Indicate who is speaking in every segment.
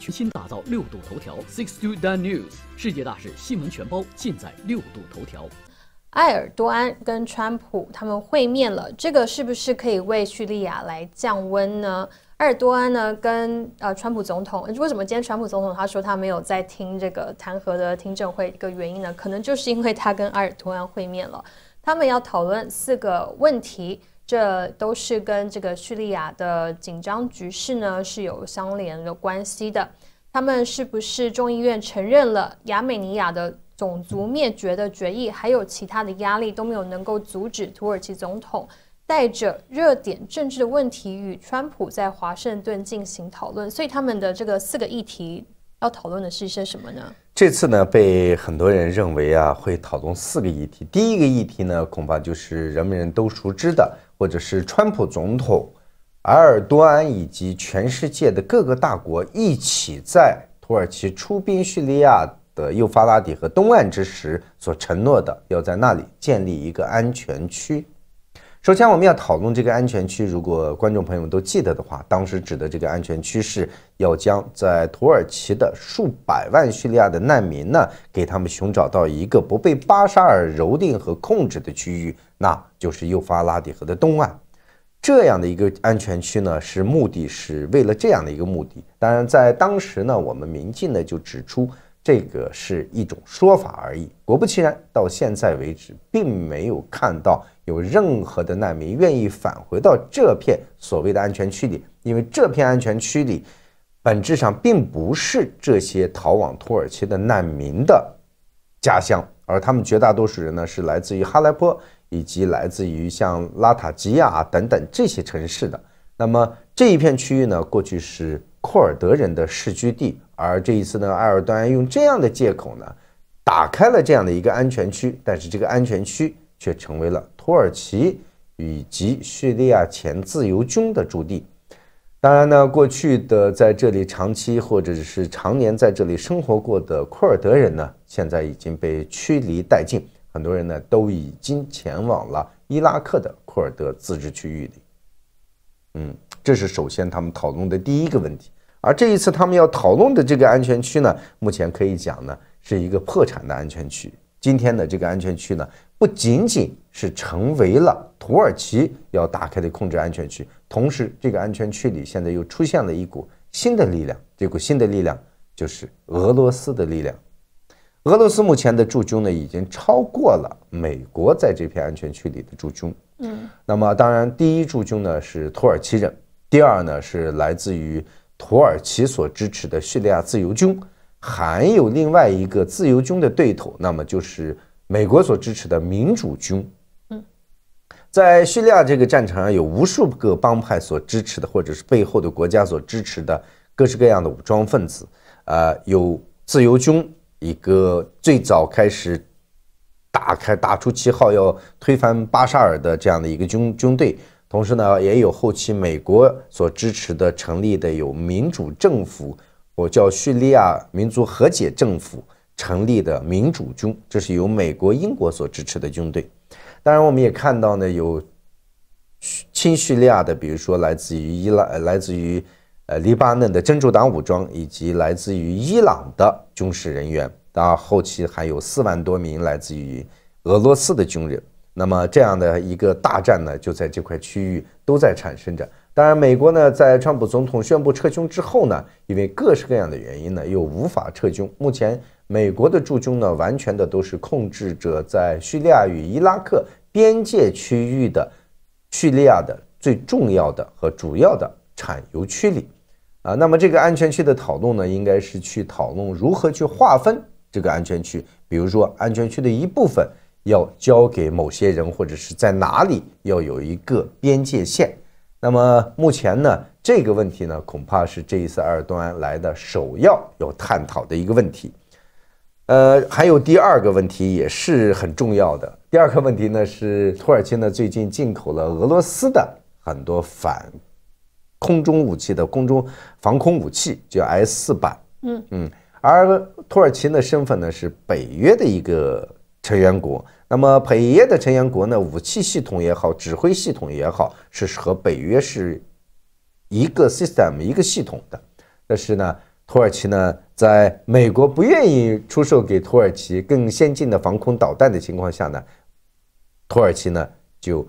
Speaker 1: 全新打造六度头条 Six Two Dan News，世界大事新闻全包，尽在六度头条。埃尔多安跟川普他们会面了，这个是不是可以为叙利亚来降温呢？埃尔多安呢跟呃川普总统，为什么今天川普总统他说他没有在听这个弹劾的听证会一个原因呢？可能就是因为他跟埃尔多安会面了，他们要讨论四个问题。这都是跟这个叙利亚的紧张局势呢是有相连的关系的。他们是不是众议院承认了亚美尼亚的种族灭绝的决议，还有其他的压力都没有能够阻止土耳其总统带着热点政治的问题与川普在华盛顿进行讨论。所以他们的这个四个议题要讨论的是一些什么呢？
Speaker 2: 这次呢，被很多人认为啊，会讨论四个议题。第一个议题呢，恐怕就是人们都熟知的，或者是川普总统、埃尔多安以及全世界的各个大国一起在土耳其出兵叙利亚的幼发拉底河东岸之时所承诺的，要在那里建立一个安全区。首先，我们要讨论这个安全区。如果观众朋友们都记得的话，当时指的这个安全区是要将在土耳其的数百万叙利亚的难民呢，给他们寻找到一个不被巴沙尔蹂躏和控制的区域，那就是幼发拉底河的东岸。这样的一个安全区呢，是目的是为了这样的一个目的。当然，在当时呢，我们民进呢就指出。这个是一种说法而已。果不其然，到现在为止，并没有看到有任何的难民愿意返回到这片所谓的安全区里，因为这片安全区里，本质上并不是这些逃往土耳其的难民的家乡，而他们绝大多数人呢，是来自于哈莱波以及来自于像拉塔基亚等等这些城市的。那么这一片区域呢，过去是库尔德人的世居地。而这一次呢，埃尔多安用这样的借口呢，打开了这样的一个安全区，但是这个安全区却成为了土耳其以及叙利亚前自由军的驻地。当然呢，过去的在这里长期或者是常年在这里生活过的库尔德人呢，现在已经被驱离殆尽，很多人呢都已经前往了伊拉克的库尔德自治区域里。嗯，这是首先他们讨论的第一个问题。而这一次他们要讨论的这个安全区呢，目前可以讲呢是一个破产的安全区。今天的这个安全区呢，不仅仅是成为了土耳其要打开的控制安全区，同时这个安全区里现在又出现了一股新的力量，这股新的力量就是俄罗斯的力量。俄罗斯目前的驻军呢，已经超过了美国在这片安全区里的驻军。嗯，那么当然，第一驻军呢是土耳其人，第二呢是来自于。土耳其所支持的叙利亚自由军，还有另外一个自由军的对头，那么就是美国所支持的民主军。嗯，在叙利亚这个战场上有无数个帮派所支持的，或者是背后的国家所支持的各式各样的武装分子。呃，有自由军，一个最早开始打开打出旗号要推翻巴沙尔的这样的一个军军队。同时呢，也有后期美国所支持的成立的有民主政府，我叫叙利亚民族和解政府成立的民主军，这是由美国、英国所支持的军队。当然，我们也看到呢，有亲叙利亚的，比如说来自于伊拉、来自于呃黎巴嫩的真主党武装，以及来自于伊朗的军事人员。当然，后期还有四万多名来自于俄罗斯的军人。那么这样的一个大战呢，就在这块区域都在产生着。当然，美国呢，在川普总统宣布撤军之后呢，因为各式各样的原因呢，又无法撤军。目前，美国的驻军呢，完全的都是控制着在叙利亚与伊拉克边界区域的叙利亚的最重要的和主要的产油区里。啊，那么这个安全区的讨论呢，应该是去讨论如何去划分这个安全区，比如说安全区的一部分。要交给某些人，或者是在哪里要有一个边界线。那么目前呢，这个问题呢，恐怕是这一次二端来的首要要探讨的一个问题。呃，还有第二个问题也是很重要的。第二个问题呢，是土耳其呢最近进口了俄罗斯的很多反空中武器的空中防空武器，叫 S 四百。嗯嗯。而土耳其的身份呢，是北约的一个。成员国，那么北约的成员国呢？武器系统也好，指挥系统也好，是和北约是一个 system 一个系统的。但是呢，土耳其呢，在美国不愿意出售给土耳其更先进的防空导弹的情况下呢，土耳其呢就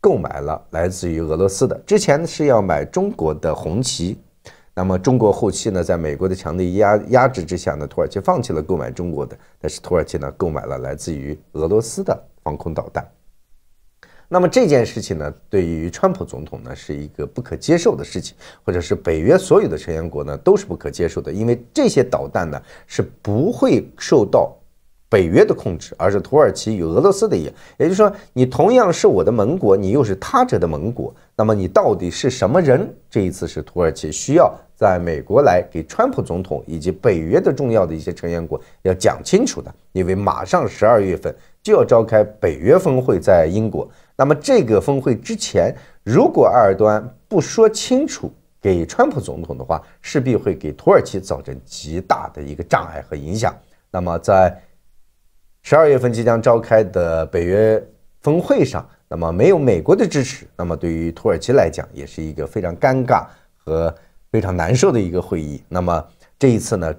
Speaker 2: 购买了来自于俄罗斯的。之前是要买中国的红旗。那么中国后期呢，在美国的强力压压制之下呢，土耳其放弃了购买中国的，但是土耳其呢，购买了来自于俄罗斯的防空导弹。那么这件事情呢，对于川普总统呢，是一个不可接受的事情，或者是北约所有的成员国呢，都是不可接受的，因为这些导弹呢，是不会受到。北约的控制，而是土耳其与俄罗斯的。也就是说，你同样是我的盟国，你又是他者的盟国。那么你到底是什么人？这一次是土耳其需要在美国来给川普总统以及北约的重要的一些成员国要讲清楚的，因为马上十二月份就要召开北约峰会，在英国。那么这个峰会之前，如果埃多端不说清楚给川普总统的话，势必会给土耳其造成极大的一个障碍和影响。那么在十二月份即将召开的北约峰会上，那么没有美国的支持，那么对于土耳其来讲，也是一个非常尴尬和非常难受的一个会议。那么这一次呢，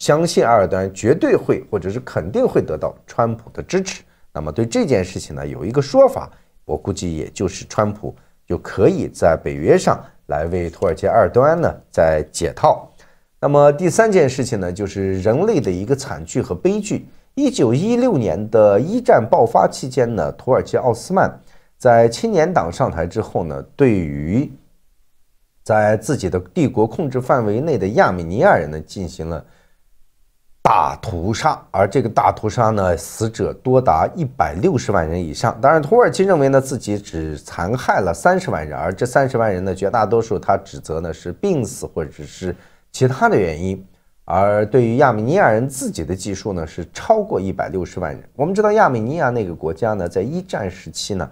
Speaker 2: 相信尔多安绝对会或者是肯定会得到川普的支持。那么对这件事情呢，有一个说法，我估计也就是川普就可以在北约上来为土耳其二端呢在解套。那么第三件事情呢，就是人类的一个惨剧和悲剧。一九一六年的一战爆发期间呢，土耳其奥斯曼在青年党上台之后呢，对于在自己的帝国控制范围内的亚美尼亚人呢，进行了大屠杀，而这个大屠杀呢，死者多达一百六十万人以上。当然，土耳其认为呢，自己只残害了三十万人，而这三十万人呢，绝大多数他指责呢是病死或者是其他的原因。而对于亚美尼亚人自己的技术呢，是超过一百六十万人。我们知道亚美尼亚那个国家呢，在一战时期呢，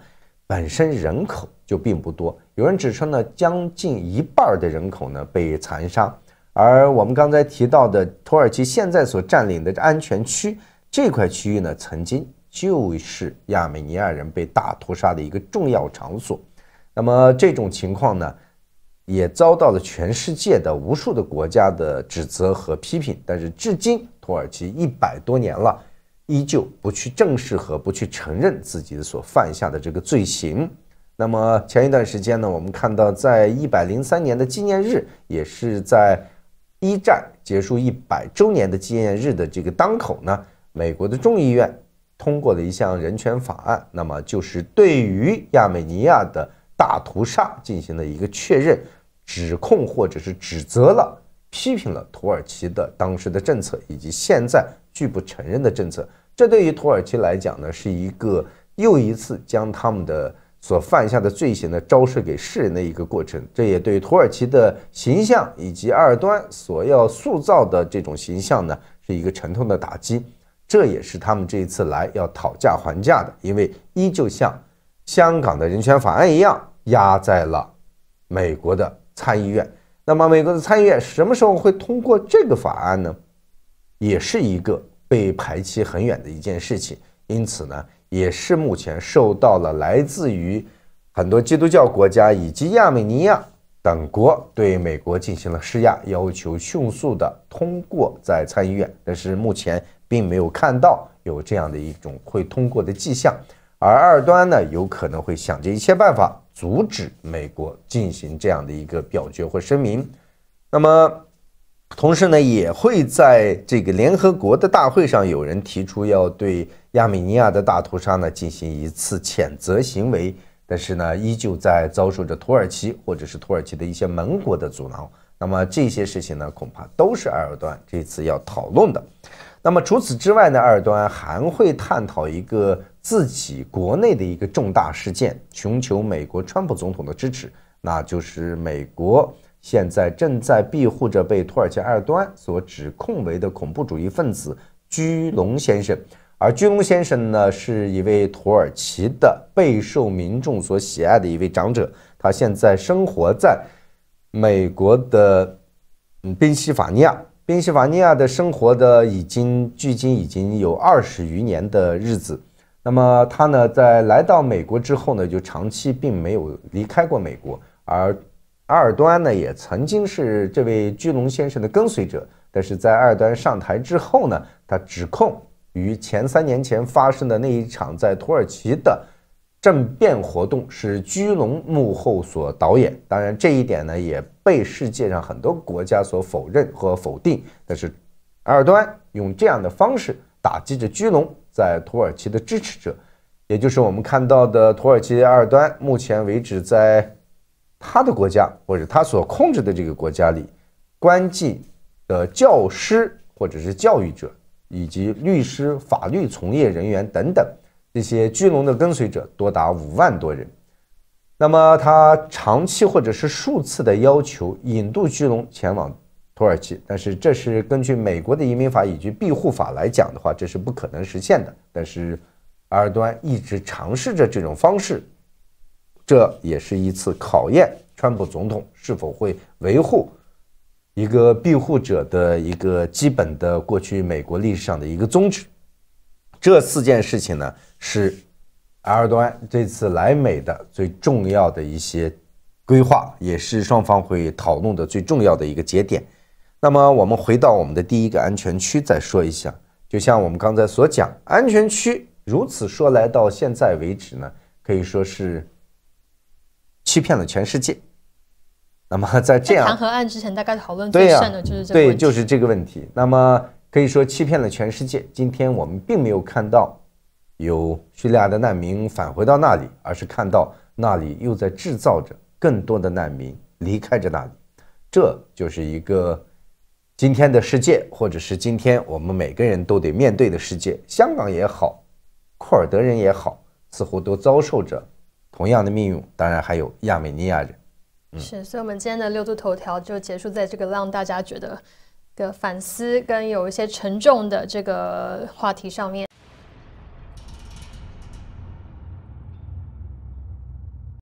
Speaker 2: 本身人口就并不多。有人指出呢，将近一半的人口呢被残杀。而我们刚才提到的土耳其现在所占领的安全区这块区域呢，曾经就是亚美尼亚人被大屠杀的一个重要场所。那么这种情况呢？也遭到了全世界的无数的国家的指责和批评，但是至今土耳其一百多年了，依旧不去正视和不去承认自己所犯下的这个罪行。那么前一段时间呢，我们看到在一百零三年的纪念日，也是在一战结束一百周年的纪念日的这个当口呢，美国的众议院通过了一项人权法案，那么就是对于亚美尼亚的大屠杀进行了一个确认。指控或者是指责了、批评了土耳其的当时的政策，以及现在拒不承认的政策。这对于土耳其来讲呢，是一个又一次将他们的所犯下的罪行呢昭示给世人的一个过程。这也对土耳其的形象以及二端所要塑造的这种形象呢，是一个沉痛的打击。这也是他们这一次来要讨价还价的，因为依旧像香港的人权法案一样，压在了美国的。参议院，那么美国的参议院什么时候会通过这个法案呢？也是一个被排期很远的一件事情，因此呢，也是目前受到了来自于很多基督教国家以及亚美尼亚等国对美国进行了施压，要求迅速的通过在参议院，但是目前并没有看到有这样的一种会通过的迹象，而二端呢，有可能会想尽一切办法。阻止美国进行这样的一个表决或声明，那么同时呢，也会在这个联合国的大会上有人提出要对亚美尼亚的大屠杀呢进行一次谴责行为，但是呢，依旧在遭受着土耳其或者是土耳其的一些盟国的阻挠。那么这些事情呢，恐怕都是埃尔端这次要讨论的。那么除此之外呢，埃尔端还会探讨一个。自己国内的一个重大事件，寻求美国川普总统的支持，那就是美国现在正在庇护着被土耳其埃尔多安所指控为的恐怖主义分子居龙先生。而居龙先生呢，是一位土耳其的备受民众所喜爱的一位长者，他现在生活在美国的宾夕法尼亚，宾夕法尼亚的生活的已经距今已经有二十余年的日子。那么他呢，在来到美国之后呢，就长期并没有离开过美国。而阿尔端呢，也曾经是这位居龙先生的跟随者。但是在阿尔端上台之后呢，他指控于前三年前发生的那一场在土耳其的政变活动是居龙幕后所导演。当然，这一点呢，也被世界上很多国家所否认和否定。但是，阿尔端用这样的方式打击着居龙。在土耳其的支持者，也就是我们看到的土耳其尔端，目前为止，在他的国家或者他所控制的这个国家里，关禁的教师或者是教育者，以及律师、法律从业人员等等这些居龙的跟随者多达五万多人。那么他长期或者是数次的要求引渡居龙前往。土耳其，但是这是根据美国的移民法以及庇护法来讲的话，这是不可能实现的。但是埃尔多安一直尝试着这种方式，这也是一次考验川普总统是否会维护一个庇护者的一个基本的过去美国历史上的一个宗旨。这四件事情呢，是埃尔多安这次来美的最重要的一些规划，也是双方会讨论的最重要的一个节点。那么我们回到我们的第一个安全区再说一下，就像我们刚才所讲，安全区如此说来，到现在为止呢，可以说是欺骗了全世界。那么在这样谈核
Speaker 1: 案之前，大概讨论最的就是对，就
Speaker 2: 是这个问题。那么可以说欺骗了全世界。今天我们并没有看到有叙利亚的难民返回到那里，而是看到那里又在制造着更多的难民离开着那里，这就是一个。今天的世界，或者是今天我们每个人都得面对的世界，香港也好，库尔德人也好，似乎都遭受着同样的命运。当然还有亚美尼亚人。
Speaker 1: 是，所以我们今天的六度头条就结束在这个让大家觉得的反思跟有一些沉重的这个话题上面。